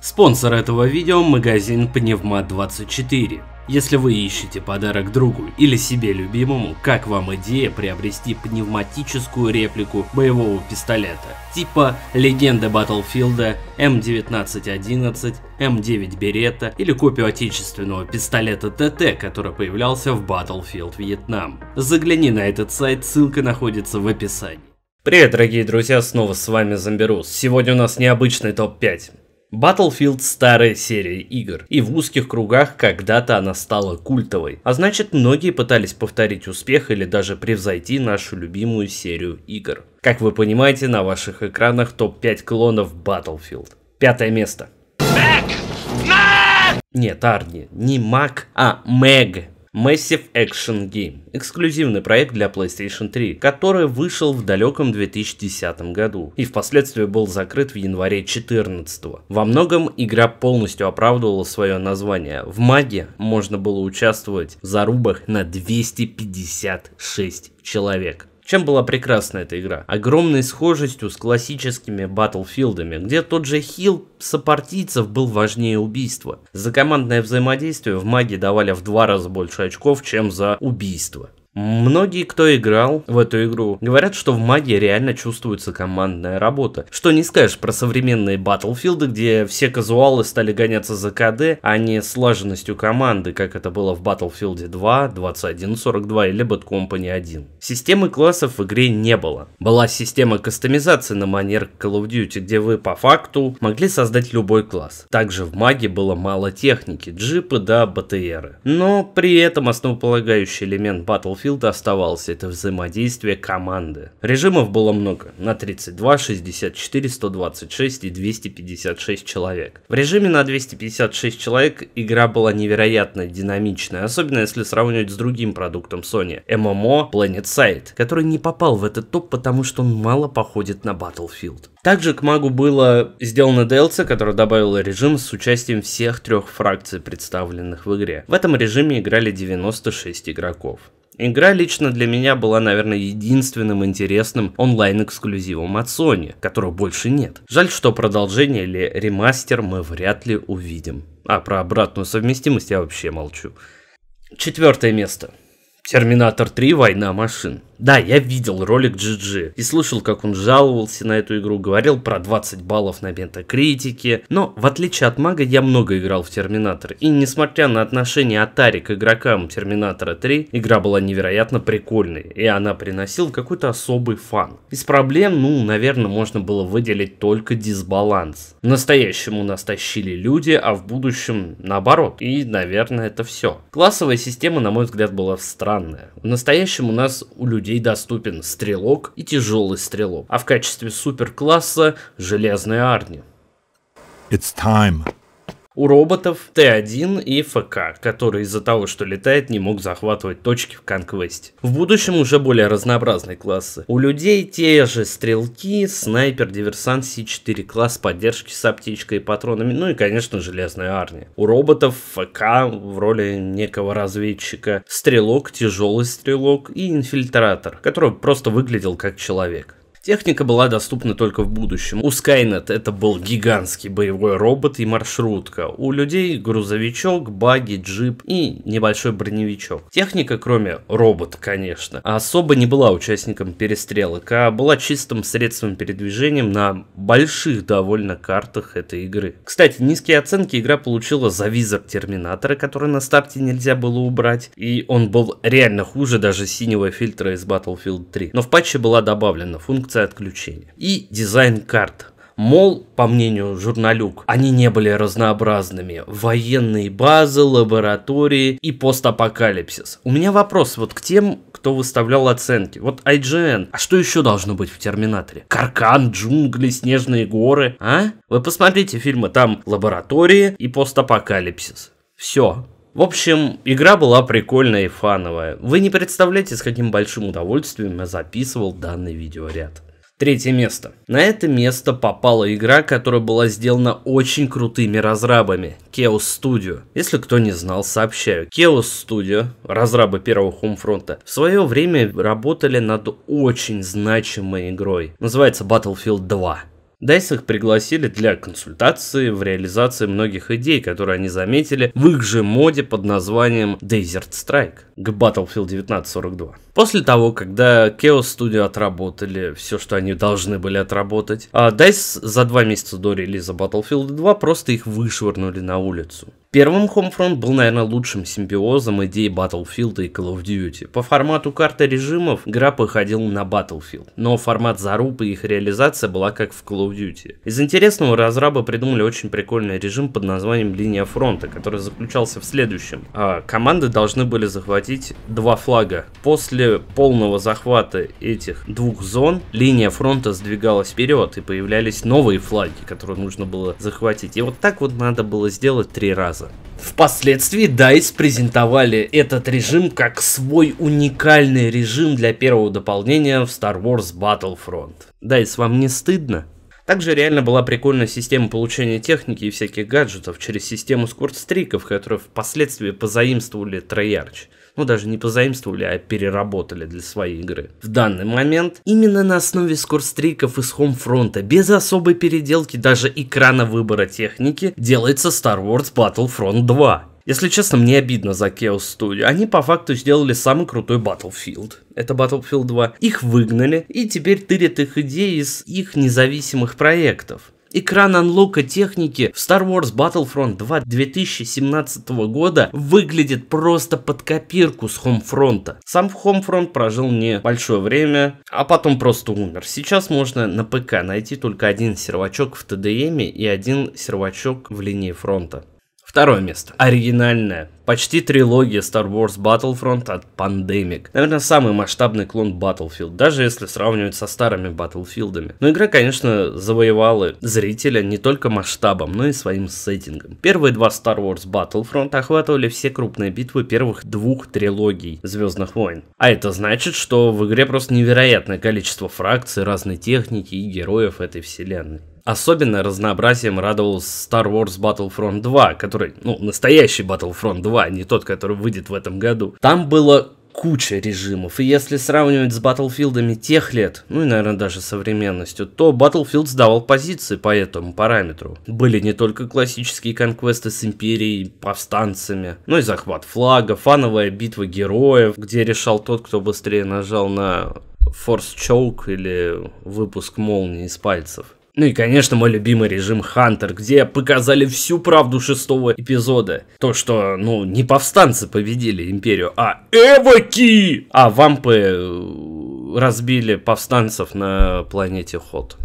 Спонсор этого видео – магазин Пневмат24. Если вы ищете подарок другу или себе любимому, как вам идея приобрести пневматическую реплику боевого пистолета типа легенды Battlefield, М1911, М9 Беретта или копию отечественного пистолета ТТ, который появлялся в Battlefield Вьетнам. Загляни на этот сайт, ссылка находится в описании. Привет, дорогие друзья, снова с вами Зомбирус. Сегодня у нас необычный топ-5. Battlefield – старая серия игр, и в узких кругах когда-то она стала культовой, а значит многие пытались повторить успех или даже превзойти нашу любимую серию игр. Как вы понимаете, на ваших экранах топ-5 клонов Battlefield. Пятое место. Нет, Арни, не Мак, а Мэг. Massive Action Game, эксклюзивный проект для PlayStation 3, который вышел в далеком 2010 году и впоследствии был закрыт в январе 14 -го. Во многом игра полностью оправдывала свое название. В маге можно было участвовать в зарубах на 256 человек. Чем была прекрасна эта игра? Огромной схожестью с классическими батлфилдами, где тот же хил сопартийцев был важнее убийства. За командное взаимодействие в маги давали в два раза больше очков, чем за убийство. Многие, кто играл в эту игру, говорят, что в магии реально чувствуется командная работа. Что не скажешь про современные Battlefield, где все казуалы стали гоняться за КД, а не слаженностью команды, как это было в Battlefield 2, 2142 или Bad Company 1. Системы классов в игре не было. Была система кастомизации на манер Call of Duty, где вы по факту могли создать любой класс. Также в маге было мало техники, джипы да БТРы. Но при этом основополагающий элемент Battlefield Battlefield оставался, это взаимодействие команды. Режимов было много, на 32, 64, 126 и 256 человек. В режиме на 256 человек игра была невероятно динамичная, особенно если сравнивать с другим продуктом Sony, MMO Planet Side, который не попал в этот топ, потому что он мало походит на Battlefield. Также к магу было сделано DLC, которое добавило режим с участием всех трех фракций, представленных в игре. В этом режиме играли 96 игроков. Игра лично для меня была, наверное, единственным интересным онлайн-эксклюзивом от Sony, которого больше нет. Жаль, что продолжение или ремастер мы вряд ли увидим. А про обратную совместимость я вообще молчу. Четвертое место. Терминатор 3 «Война машин». Да, я видел ролик GG и слышал, как он жаловался на эту игру, говорил про 20 баллов на метакритике, но в отличие от мага я много играл в Терминатор, и несмотря на отношение Atari к игрокам Терминатора 3, игра была невероятно прикольной, и она приносила какой-то особый фан. Из проблем, ну, наверное, можно было выделить только дисбаланс. В настоящем у нас тащили люди, а в будущем наоборот, и, наверное, это все. Классовая система, на мой взгляд, была странная. В настоящем у нас у людей людей доступен стрелок и тяжелый стрелок, а в качестве суперкласса железная арни. It's time у роботов Т1 и ФК, который из-за того, что летает, не мог захватывать точки в конквесте. В будущем уже более разнообразные классы. У людей те же стрелки, снайпер, диверсант, С4 класс поддержки с аптечкой и патронами, ну и, конечно, железная армия. У роботов ФК в роли некого разведчика, стрелок, тяжелый стрелок и инфильтратор, который просто выглядел как человек. Техника была доступна только в будущем. У Skynet это был гигантский боевой робот и маршрутка. У людей грузовичок, баги, джип и небольшой броневичок. Техника, кроме робота, конечно, особо не была участником перестрелок, а была чистым средством передвижения на больших довольно картах этой игры. Кстати, низкие оценки игра получила за визор Терминатора, который на старте нельзя было убрать, и он был реально хуже даже синего фильтра из Battlefield 3. Но в патче была добавлена функция функция отключения. И дизайн карт. Мол, по мнению журналюк, они не были разнообразными. Военные базы, лаборатории и постапокалипсис. У меня вопрос вот к тем, кто выставлял оценки. Вот IGN, а что еще должно быть в Терминаторе? Каркан, джунгли, снежные горы, а? Вы посмотрите фильмы, там лаборатории и постапокалипсис. Все, в общем, игра была прикольная и фановая. Вы не представляете, с каким большим удовольствием я записывал данный видеоряд. Третье место. На это место попала игра, которая была сделана очень крутыми разрабами. Chaos Studio. Если кто не знал, сообщаю. Chaos Studio, разрабы первого Homefront, в свое время работали над очень значимой игрой. Называется Battlefield 2. DICE их пригласили для консультации в реализации многих идей, которые они заметили в их же моде под названием Desert Strike к Battlefield 1942. После того, когда Chaos Studio отработали все, что они должны были отработать, DICE а за два месяца до релиза Battlefield 2 просто их вышвырнули на улицу. Первым Homefront был, наверное, лучшим симбиозом идей Battlefield и Call of Duty. По формату карты режимов игра походила на Battlefield, но формат заруб и их реализация была как в Call of Duty. Из интересного разрабы придумали очень прикольный режим под названием «Линия фронта», который заключался в следующем. А, команды должны были захватить два флага. После полного захвата этих двух зон линия фронта сдвигалась вперед и появлялись новые флаги, которые нужно было захватить. И вот так вот надо было сделать три раза железа. Впоследствии DICE презентовали этот режим как свой уникальный режим для первого дополнения в Star Wars Battlefront. DICE, вам не стыдно? Также реально была прикольная система получения техники и всяких гаджетов через систему стриков, которую впоследствии позаимствовали Троярч ну даже не позаимствовали, а переработали для своей игры. В данный момент именно на основе скорстриков из Homefront, без особой переделки даже экрана выбора техники, делается Star Wars Battlefront 2. Если честно, мне обидно за Chaos Studio. Они по факту сделали самый крутой Battlefield. Это Battlefield 2. Их выгнали, и теперь тырят их идеи из их независимых проектов. Экран анлока техники в Star Wars Battlefront 2 2017 года выглядит просто под копирку с Homefront. Сам Homefront прожил не большое время, а потом просто умер. Сейчас можно на ПК найти только один сервачок в ТДМ и один сервачок в линии фронта. Второе место. Оригинальная. Почти трилогия Star Wars Battlefront от Pandemic. Наверное, самый масштабный клон Battlefield, даже если сравнивать со старыми Battlefieldами. Но игра, конечно, завоевала зрителя не только масштабом, но и своим сеттингом. Первые два Star Wars Battlefront охватывали все крупные битвы первых двух трилогий Звездных войн. А это значит, что в игре просто невероятное количество фракций, разной техники и героев этой вселенной. Особенно разнообразием радовал Star Wars Battlefront 2, который, ну, настоящий Battlefront 2, а не тот, который выйдет в этом году. Там было куча режимов. И если сравнивать с Battlefieldами тех лет, ну и, наверное, даже современностью, то Battlefield сдавал позиции по этому параметру. Были не только классические конквесты с Империей, повстанцами, но и захват флага, фановая битва героев, где решал тот, кто быстрее нажал на Force Choke или выпуск молнии из пальцев. Ну и, конечно, мой любимый режим Хантер, где показали всю правду шестого эпизода. То, что, ну, не повстанцы победили империю, а эваки, А вампы э, разбили повстанцев на планете Ход.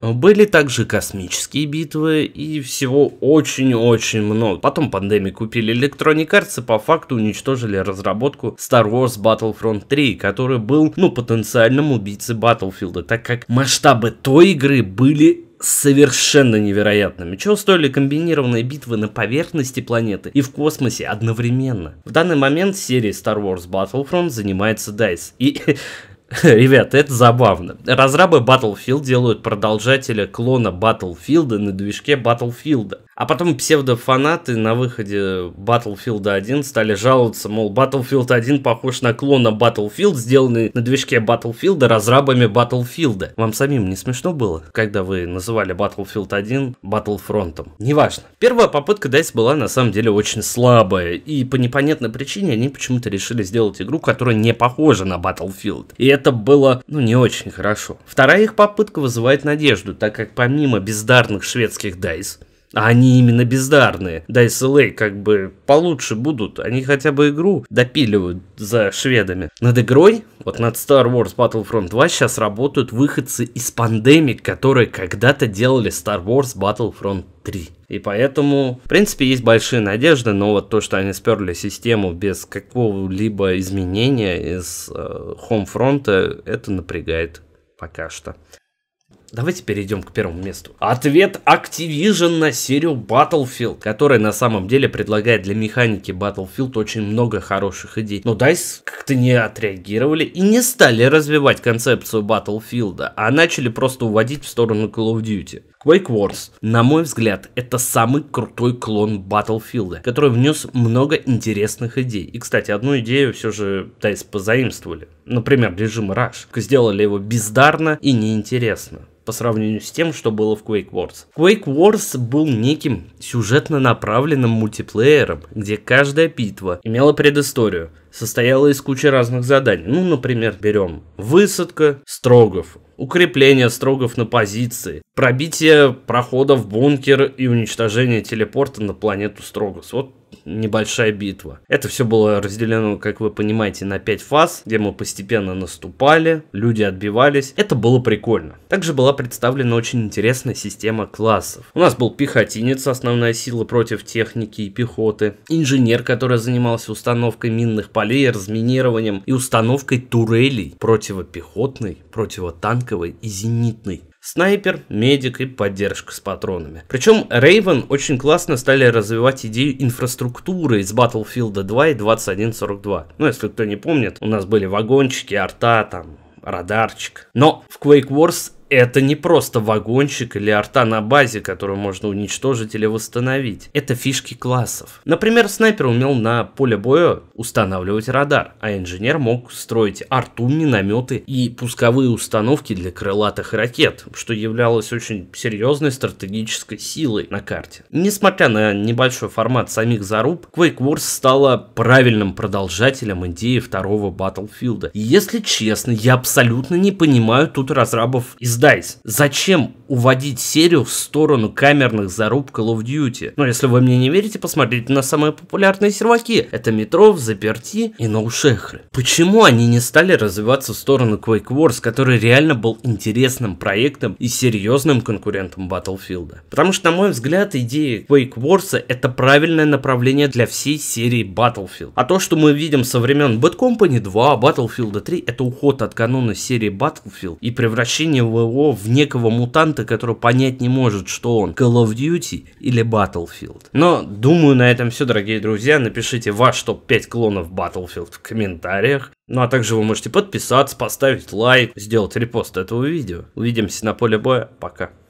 Были также космические битвы и всего очень-очень много. Потом пандемии купили Electronic Arts и по факту уничтожили разработку Star Wars Battlefront 3, который был, ну, потенциальным убийцей Battlefield, так как масштабы той игры были совершенно невероятными. Чего стоили комбинированные битвы на поверхности планеты и в космосе одновременно? В данный момент серия Star Wars Battlefront занимается DICE. И Ребят, это забавно. Разрабы Battlefield делают продолжателя клона Battlefield на движке Battlefield. А потом псевдофанаты на выходе Battlefield 1 стали жаловаться, мол, Battlefield 1 похож на клона Battlefield, сделанный на движке Battlefield разрабами Battlefield. Вам самим не смешно было, когда вы называли Battlefield 1 Battlefront? Неважно. Первая попытка DICE была на самом деле очень слабая, и по непонятной причине они почему-то решили сделать игру, которая не похожа на Battlefield. И это было, ну, не очень хорошо. Вторая их попытка вызывает надежду, так как помимо бездарных шведских DICE, а они именно бездарные. Да SLA как бы получше будут. Они хотя бы игру допиливают за шведами. Над игрой, вот над Star Wars Battlefront 2 сейчас работают выходцы из пандемик, которые когда-то делали Star Wars Battlefront 3. И поэтому, в принципе, есть большие надежды, но вот то, что они сперли систему без какого-либо изменения из э, Homefront, э, это напрягает пока что. Давайте перейдем к первому месту. Ответ Activision на серию Battlefield, которая на самом деле предлагает для механики Battlefield очень много хороших идей. Но DICE как-то не отреагировали и не стали развивать концепцию Battlefield, а начали просто уводить в сторону Call of Duty. Quake Wars, на мой взгляд, это самый крутой клон Battlefield, который внес много интересных идей. И, кстати, одну идею все же DICE позаимствовали. Например, режим Rush. Сделали его бездарно и неинтересно по сравнению с тем, что было в Quake Wars. Quake Wars был неким сюжетно направленным мультиплеером, где каждая битва имела предысторию, состояла из кучи разных заданий. Ну, например, берем высадка строгов, укрепление строгов на позиции, пробитие прохода в бункер и уничтожение телепорта на планету строгов. Вот небольшая битва. Это все было разделено, как вы понимаете, на 5 фаз, где мы постепенно наступали, люди отбивались. Это было прикольно. Также была представлена очень интересная система классов. У нас был пехотинец, основная сила против техники и пехоты, инженер, который занимался установкой минных полей, разминированием и установкой турелей противопехотной, противотанковой и зенитной. Снайпер, медик и поддержка с патронами. Причем Raven очень классно стали развивать идею инфраструктуры из Battlefield 2 и 2142. Ну, если кто не помнит, у нас были вагончики, арта, там, радарчик. Но в Quake Wars это не просто вагончик или арта на базе, которую можно уничтожить или восстановить. Это фишки классов. Например, снайпер умел на поле боя устанавливать радар, а инженер мог строить арту, минометы и пусковые установки для крылатых ракет, что являлось очень серьезной стратегической силой на карте. Несмотря на небольшой формат самих заруб, Quake Wars стала правильным продолжателем идеи второго Battlefield. если честно, я абсолютно не понимаю тут разрабов из сдайся. Зачем уводить серию в сторону камерных заруб Call of Duty? Но ну, если вы мне не верите, посмотрите на самые популярные серваки. Это Метров, Заперти и Ноушехры. Почему они не стали развиваться в сторону Quake Wars, который реально был интересным проектом и серьезным конкурентом Battlefield? Потому что, на мой взгляд, идея Quake Wars это правильное направление для всей серии Battlefield. А то, что мы видим со времен Bad Company 2, Battlefield 3, это уход от канона серии Battlefield и превращение в ПВО в некого мутанта, который понять не может, что он, Call of Duty или Battlefield. Но, думаю, на этом все, дорогие друзья. Напишите ваш топ-5 клонов Battlefield в комментариях. Ну а также вы можете подписаться, поставить лайк, сделать репост этого видео. Увидимся на поле боя. Пока.